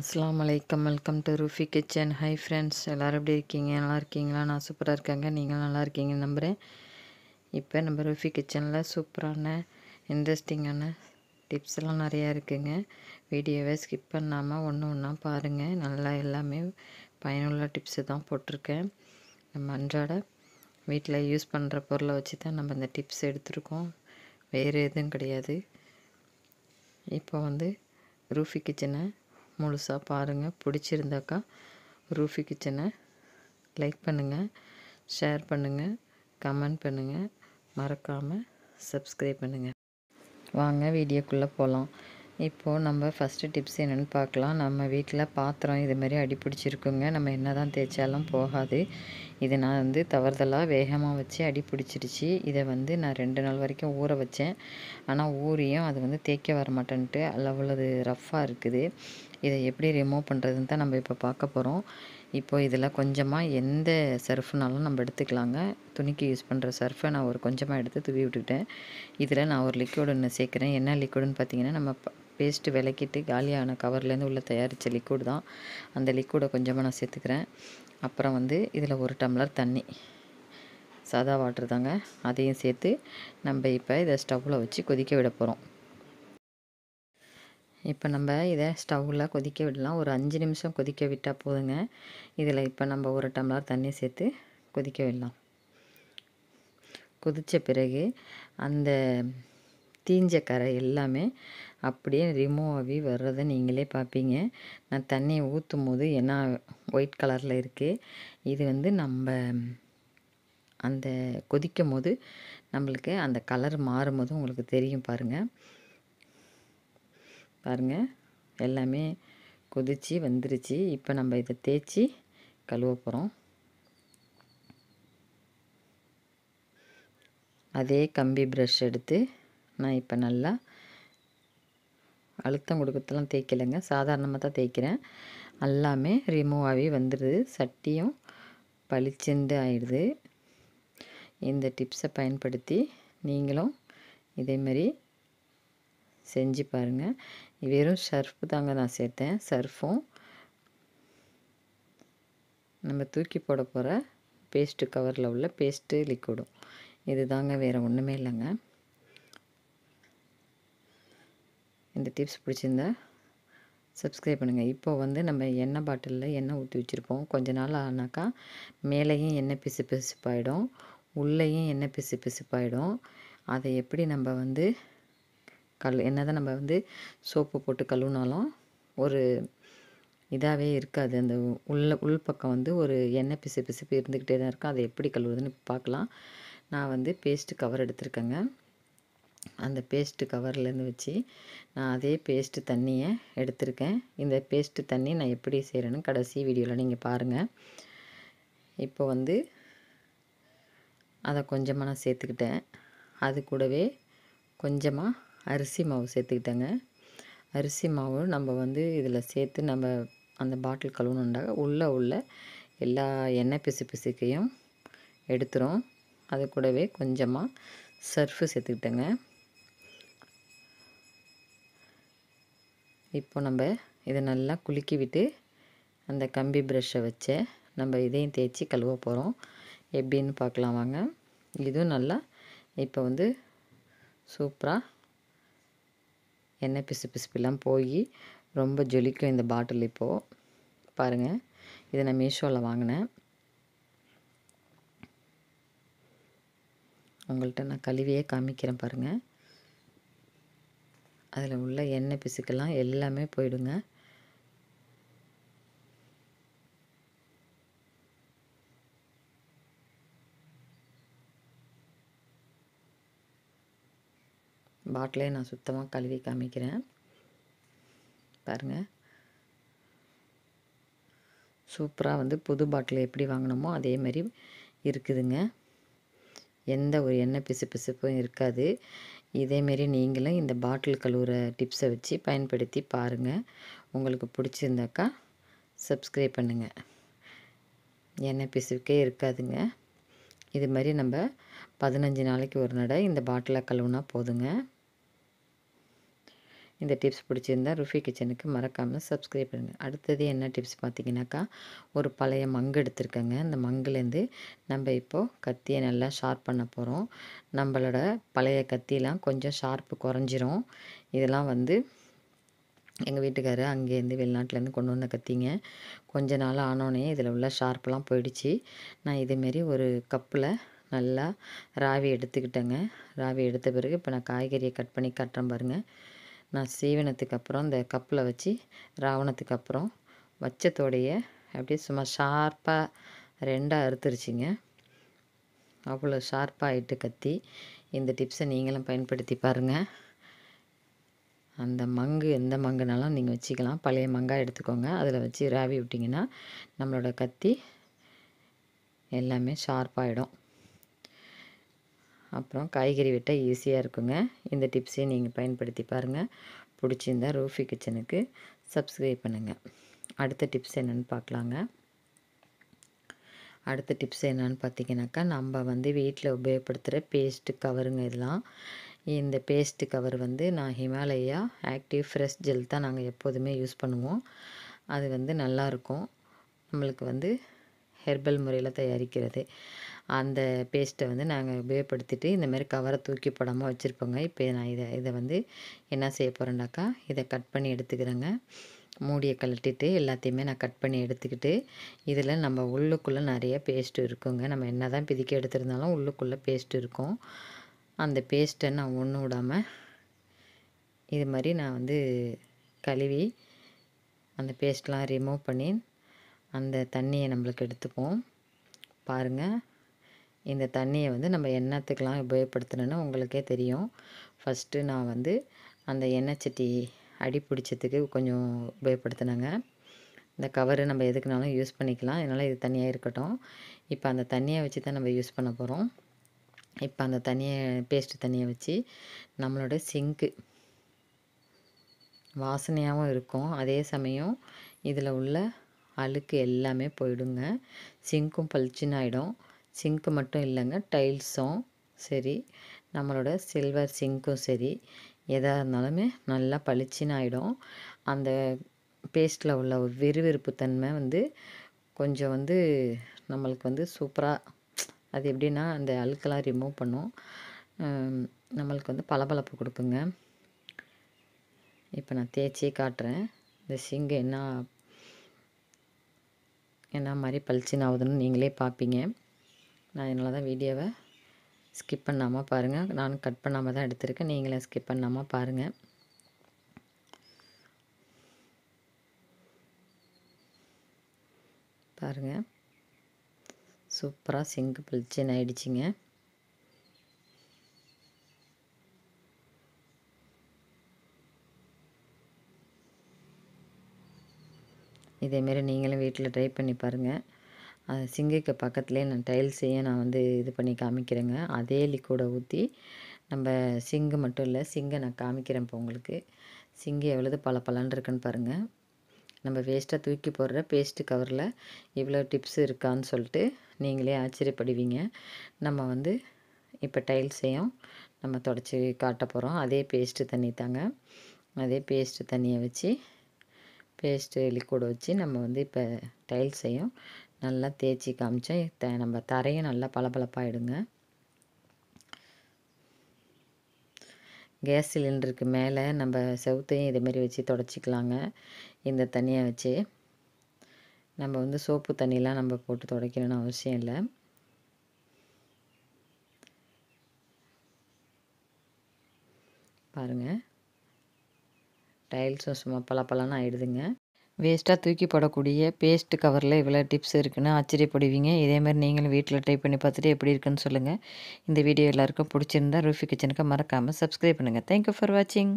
அஸ்லாம் வலைக்கம் welcome to Rufi kitchen hi friends எல்லோரும் எப்படி இருக்கீங்க நல்லா இருக்கீங்களா நான் சூப்பராக இருக்காங்க நீங்களும் நல்லா இருக்கீங்க நம்புகிறேன் இப்போ நம்ம ரூஃபி கிச்சனில் சூப்பரான இன்ட்ரெஸ்டிங்கான டிப்ஸ் எல்லாம் நிறையா இருக்குங்க வீடியோவை ஸ்கிப் பண்ணாமல் ஒன்று ஒன்றா பாருங்கள் நல்லா எல்லாமே பயனுள்ள டிப்ஸு தான் போட்டிருக்கேன் நம்ம அன்றாட வீட்டில் யூஸ் பண்ணுற பொருளை வச்சு தான் நம்ம இந்த டிப்ஸ் எடுத்திருக்கோம் வேறு எதுவும் கிடையாது இப்போ வந்து ரூஃபி கிச்சனை முழுசாக பாருங்கள் பிடிச்சிருந்தாக்கா ரூஃபி கிச்சனை லைக் பண்ணுங்கள் ஷேர் பண்ணுங்கள் கமெண்ட் பண்ணுங்கள் மறக்காமல் சப்ஸ்கிரைப் பண்ணுங்கள் வாங்க வீடியோக்குள்ளே போகலாம் இப்போது நம்ம ஃபஸ்ட்டு டிப்ஸ் என்னென்னு பார்க்கலாம் நம்ம வீட்டில் பாத்திரம் இது அடி பிடிச்சிருக்குங்க நம்ம என்ன தான் தேய்ச்சாலும் போகாது இது நான் வந்து தவறுதலாக வேகமாக வச்சு அடி பிடிச்சிருச்சு இதை வந்து நான் ரெண்டு நாள் வரைக்கும் ஊற வச்சேன் ஆனால் ஊறியும் அது வந்து தேய்க்க வர மாட்டேன்ட்டு அளவுள்ளது ரஃப்பாக இருக்குது இதை எப்படி ரிமூவ் பண்ணுறதுன்னு தான் நம்ம இப்போ பார்க்க போகிறோம் இப்போ இதில் கொஞ்சமாக எந்த சர்ஃப்னாலும் நம்ம எடுத்துக்கலாங்க துணிக்கு யூஸ் பண்ணுற சர்ஃபை நான் ஒரு கொஞ்சமாக எடுத்து துவி விட்டுக்கிட்டேன் இதில் நான் ஒரு லிக்விட் ஒன்று சேர்க்குறேன் என்ன லிக்விடுன்னு பார்த்தீங்கன்னா நம்ம பேஸ்ட்டு விளக்கிட்டு காலியான கவர்லேருந்து உள்ளே தயாரித்த லிக்விட் தான் அந்த லிக்விடை கொஞ்சமாக நான் சேர்த்துக்கிறேன் அப்புறம் வந்து இதில் ஒரு டம்ளர் தண்ணி சாதா வாட்டர் தாங்க அதையும் சேர்த்து நம்ம இப்போ இதை ஸ்டவ்வில் வச்சு கொதிக்க விட போகிறோம் இப்போ நம்ம இதை ஸ்டவ்வில் கொதிக்க விடலாம் ஒரு அஞ்சு நிமிஷம் கொதிக்க விட்டால் போதுங்க இதில் இப்போ நம்ம ஒரு டம்ளர் தண்ணி சேர்த்து கொதிக்க விடலாம் கொதித்த பிறகு அந்த தீஞ்ச கரை எல்லாமே அப்படியே ரிமூவ் ஆகி வர்றதை நீங்களே பார்ப்பீங்க நான் தண்ணியை ஊற்றும் போது என்ன ஒயிட் கலரில் இருக்குது இது வந்து நம்ம அந்த கொதிக்கும் போது நம்மளுக்கு அந்த கலர் மாறும்போது உங்களுக்கு தெரியும் பாருங்கள் பாருங்கள் எல்லாமே கொதிச்சு வந்துருச்சு இப்போ நம்ம இதை தேய்ச்சி கழுவ போகிறோம் அதே கம்பி ப்ரஷ் எடுத்து நான் இப்போ நல்லா அழுத்தம் கொடுக்கறதுலாம் தேய்க்கலைங்க சாதாரணமாக தான் தேய்க்கிறேன் எல்லாமே ரிமூவ் ஆகி வந்துடுது சட்டியும் பளிச்சுண்டு ஆயிடுது இந்த டிப்ஸை பயன்படுத்தி நீங்களும் இதேமாதிரி செஞ்சு பாருங்கள் வெறும் சர்ஃப் தாங்க நான் சேர்த்தேன் சர்ஃபும் நம்ம தூக்கி போட போகிற பேஸ்ட்டு கவரில் உள்ள பேஸ்ட்டு லிக்விடும் இது தாங்க வேறு ஒன்றுமே இல்லைங்க இந்த டிப்ஸ் பிடிச்சிருந்தா சப்ஸ்கிரைப் பண்ணுங்கள் இப்போது வந்து நம்ம எண்ணெய் பாட்டிலில் எண்ணெய் ஊற்றி வச்சுருப்போம் கொஞ்ச நாள் ஆனாக்கா மேலேயும் எண்ணெய் பிசு பிசுப்பாயிடும் உள்ளேயும் எண்ணெய் பிசு பிசுப்பாயிடும் அதை எப்படி நம்ம வந்து கல் என்ன தான் நம்ம வந்து சோப்பு போட்டு கழுவினாலும் ஒரு இதாகவே இருக்காது அந்த உள்ள உள் பக்கம் வந்து ஒரு எண்ணெய் பிசு பிசுப்பு இருந்துக்கிட்டே தான் இருக்கும் அதை எப்படி கழுவுறதுன்னு பார்க்கலாம் நான் வந்து பேஸ்ட்டு கவர் எடுத்திருக்கேங்க அந்த பேஸ்ட்டு கவர்லேருந்து வச்சு நான் அதே பேஸ்ட்டு தண்ணியை எடுத்திருக்கேன் இந்த பேஸ்ட்டு தண்ணி நான் எப்படி செய்கிறேன்னு கடைசி வீடியோவில் நீங்கள் பாருங்கள் இப்போ வந்து அதை கொஞ்சமாக நான் சேர்த்துக்கிட்டேன் அது கூடவே கொஞ்சமாக அரிசி மாவு சேர்த்துக்கிட்டேங்க அரிசி மாவு நம்ம வந்து இதில் சேர்த்து நம்ம அந்த பாட்டில் கழுவுணுண்டாக உள்ளே உள்ள எல்லா எண்ணெய் பிசு பிசுக்கையும் எடுத்துரும் அது கூடவே கொஞ்சமாக சர்ஃபு சேர்த்துக்கிட்டேங்க இப்போ நம்ம இதை நல்லா குலுக்கி விட்டு அந்த கம்பி ப்ரெஷ்ஷை வச்சு நம்ம இதையும் தேய்ச்சி கழுவ போகிறோம் எப்படின்னு பார்க்கலாம் வாங்க இதுவும் நல்லா இப்போ வந்து சூப்பராக எண்ணெய் பிசு பிசுப்பெல்லாம் போய் ரொம்ப ஜொலிக்கும் இந்த பாட்டில் இப்போது பாருங்கள் இதை நான் மீஷோவில் வாங்கினேன் உங்கள்கிட்ட நான் கழுவியே காமிக்கிறேன் பாருங்கள் அதில் உள்ள எண்ணெய் பிசுக்கெல்லாம் எல்லாமே போயிடுங்க பாட்டிலே நான் சுத்தமாக கழுவி காமிக்கிறேன் பாருங்கள் சூப்பராக வந்து புது பாட்டில் எப்படி வாங்கினோமோ அதே மாதிரி இருக்குதுங்க எந்த ஒரு எண்ணெய் பிசு பிசுப்பும் இருக்காது இதேமாரி நீங்களும் இந்த பாட்டில் கழுவுற டிப்ஸை வச்சு பயன்படுத்தி பாருங்கள் உங்களுக்கு பிடிச்சிருந்தாக்கா சப்ஸ்கிரைப் பண்ணுங்கள் எண்ணெய் பிசுக்கே இருக்காதுங்க இது மாதிரி நம்ம பதினஞ்சு நாளைக்கு ஒரு நடை இந்த பாட்டிலை கழுவுனா போதுங்க இந்த டிப்ஸ் பிடிச்சிருந்தால் ருஃபி கிச்சனுக்கு மறக்காமல் சப்ஸ்கிரைப் பண்ணுங்கள் அடுத்தது என்ன டிப்ஸ் பார்த்திங்கனாக்கா ஒரு பழைய மங்கு எடுத்திருக்கேங்க அந்த மங்குலேருந்து நம்ம இப்போது கத்தியை நல்லா ஷார்ப் பண்ண போகிறோம் நம்மளோட பழைய கத்தியெலாம் கொஞ்சம் ஷார்ப்பு குறைஞ்சிரும் இதெல்லாம் வந்து எங்கள் வீட்டுக்காரர் அங்கேருந்து வெளிநாட்டிலேருந்து கொண்டு வந்த கத்திங்க கொஞ்ச நாள் ஆனோடனே இதில் உள்ள ஷார்ப்பெலாம் போயிடுச்சு நான் இதேமாரி ஒரு கப்பில் நல்லா ராவி எடுத்துக்கிட்டேங்க ராவி எடுத்த பிறகு இப்போ நான் காய்கறியை கட் பண்ணி கட்டுறேன் பாருங்கள் நான் சீவனத்துக்கு அப்புறம் இந்த கப்பில் வச்சு ராவணத்துக்கு அப்புறம் வச்சத்தோடைய அப்படியே சும்மா ஷார்ப்பாக ரெண்டாக அறுத்துருச்சிங்க அவ்வளோ ஷார்ப்பாகிட்டு கத்தி இந்த டிப்ஸை நீங்களும் பயன்படுத்தி பாருங்கள் அந்த மங்கு எந்த மங்குனாலும் நீங்கள் வச்சுக்கலாம் பழைய மங்காக எடுத்துக்கோங்க அதில் வச்சு ராவி விட்டிங்கன்னா நம்மளோட கத்தி எல்லாமே ஷார்ப்பாகிடும் அப்புறம் காய்கறி விட்டால் ஈஸியாக இருக்குங்க இந்த டிப்ஸையும் நீங்கள் பயன்படுத்தி பாருங்கள் பிடிச்சிருந்தா ரூஃபி கிச்சனுக்கு சப்ஸ்கிரைப் பண்ணுங்கள் அடுத்த டிப்ஸ் என்னென்னு பார்க்கலாங்க அடுத்த டிப்ஸ் என்னென்னு பார்த்தீங்கன்னாக்கா நம்ம வந்து வீட்டில் உபயோகப்படுத்துகிற பேஸ்ட்டு கவருங்க இதெல்லாம் இந்த பேஸ்ட்டு கவர் வந்து நான் ஹிமாலயா ஆக்டிவ் ஃப்ரெஷ் ஜெல் தான் நாங்கள் எப்போதுமே யூஸ் பண்ணுவோம் அது வந்து நல்லாயிருக்கும் நம்மளுக்கு வந்து ஹெர்பல் முறையில் தயாரிக்கிறது அந்த பேஸ்ட்டை வந்து நாங்கள் உபயோகப்படுத்திட்டு இந்த மாதிரி கவரை தூக்கி போடாமல் வச்சுருப்போங்க இப்போ நான் இதை இதை வந்து என்ன செய்ய போகிறேன்னாக்கா இதை கட் பண்ணி எடுத்துக்கிறேங்க மூடியை கழட்டிட்டு எல்லாத்தையுமே நான் கட் பண்ணி எடுத்துக்கிட்டு இதில் நம்ம உள்ளுக்குள்ளே நிறைய பேஸ்ட்டு இருக்குங்க நம்ம என்ன தான் பிதிக்க எடுத்திருந்தாலும் உள்ளுக்குள்ளே பேஸ்ட்டு இருக்கும் அந்த பேஸ்ட்டை நான் ஒன்று விடாமல் இது மாதிரி நான் வந்து கழுவி அந்த பேஸ்ட்லாம் ரிமூவ் பண்ணி அந்த தண்ணியை நம்மளுக்கு எடுத்துப்போம் பாருங்கள் இந்த தண்ணியை வந்து நம்ம எண்ணத்துக்கெலாம் உபயோகப்படுத்தணும்னு உங்களுக்கே தெரியும் ஃபஸ்ட்டு நான் வந்து அந்த எண்ணெய் சட்டி அடி பிடிச்சதுக்கு கொஞ்சம் உபயோகப்படுத்தினேங்க இந்த கவரு நம்ம எதுக்குனாலும் யூஸ் பண்ணிக்கலாம் அதனால் இது தனியாக இருக்கட்டும் இப்போ அந்த தண்ணியை வச்சு தான் நம்ம யூஸ் பண்ண போகிறோம் இப்போ அந்த தண்ணியை பேஸ்ட்டு தண்ணியை வச்சு நம்மளோட சிங்க்கு வாசனையாகவும் இருக்கும் அதே சமயம் இதில் உள்ள அழுக்கு எல்லாமே போயிடுங்க சிங்க்கும் பளிச்சுன்னு ஆகிடும் சிங்க்கு மட்டும் இல்லைங்க டைல்ஸும் சரி நம்மளோட சில்வர் சிங்க்கும் சரி எதாக இருந்தாலுமே நல்லா பளிச்சின்னாயிடும் ஆகிடும் அந்த பேஸ்ட்டில் உள்ள ஒரு விறுவிறுப்பு தன்மை வந்து கொஞ்சம் வந்து நம்மளுக்கு வந்து சூப்பராக அது எப்படின்னா அந்த அழுக்கெல்லாம் ரிமூவ் பண்ணும் நம்மளுக்கு வந்து பளபளப்பு கொடுக்குங்க இப்போ நான் தேய்ச்சி காட்டுறேன் இந்த சிங்கு என்ன என்ன மாதிரி பளிச்சின்னு ஆகுதுன்னு நீங்களே பார்ப்பீங்க நான் என்னால் தான் வீடியோவை ஸ்கிப் பண்ணாமல் பாருங்கள் நான் கட் பண்ணாமல் தான் எடுத்திருக்கேன் நீங்களே ஸ்கிப் பண்ணாமல் பாருங்கள் பாருங்கள் சூப்பராக சிங்கு பிளிச்சின்னு ஆயிடுச்சிங்க இதேமாரி நீங்களும் வீட்டில் ட்ரை பண்ணி பாருங்கள் சிங்கைக்கு பக்கத்துலேயே நான் டைல்ஸையே நான் வந்து இது பண்ணி காமிக்கிறேங்க அதே லிக்விடை ஊற்றி நம்ம சிங்கு மட்டும் இல்லை சிங்கை நான் காமிக்கிறேன் இப்போ உங்களுக்கு சிங்கு எவ்வளோது பல பலன்னு இருக்குன்னு பாருங்கள் நம்ம வேஸ்ட்டாக தூக்கி போடுற பேஸ்ட்டு கவரில் இவ்வளோ டிப்ஸ் இருக்கான்னு சொல்லிட்டு நீங்களே ஆச்சரியப்படுவீங்க நம்ம வந்து இப்போ டைல்ஸையும் நம்ம தொடச்சி காட்ட போகிறோம் அதே பேஸ்ட்டு தண்ணி தாங்க அதே பேஸ்ட்டு தண்ணியை வச்சு பேஸ்ட்டு லிக்விடை வச்சு நம்ம வந்து இப்போ டைல்ஸையும் நல்லா தேய்ச்சி காமிச்சா த நம்ம தரையும் நல்லா பளபளப்பாகிடுங்க கேஸ் சிலிண்டருக்கு மேலே நம்ம செவுத்தையும் இதேமாரி வச்சு தொடச்சிக்கலாங்க இந்த தண்ணியை வச்சு நம்ம வந்து சோப்பு தண்ணியெலாம் நம்ம போட்டு துடைக்கணும்னு அவசியம் இல்லை பாருங்கள் டைல்ஸும் சும்மா பல ஆகிடுதுங்க ஆயிடுதுங்க வேஸ்ட்டாக தூக்கி போடக்கூடிய பேஸ்ட் கவரில் இவ்வளோ டிப்ஸ் இருக்குன்னு ஆச்சரியப்படுவீங்க இதேமாதிரி நீங்களும் வீட்டில் ட்ரை பண்ணி பார்த்துட்டு எப்படி இருக்குன்னு சொல்லுங்கள் இந்த வீடியோ எல்லாருக்கும் பிடிச்சிருந்தா ரூஃபி கிச்சனுக்கு மறக்காமல் சப்ஸ்கிரைப் பண்ணுங்கள் தேங்க்யூ ஃபார் வாட்சிங்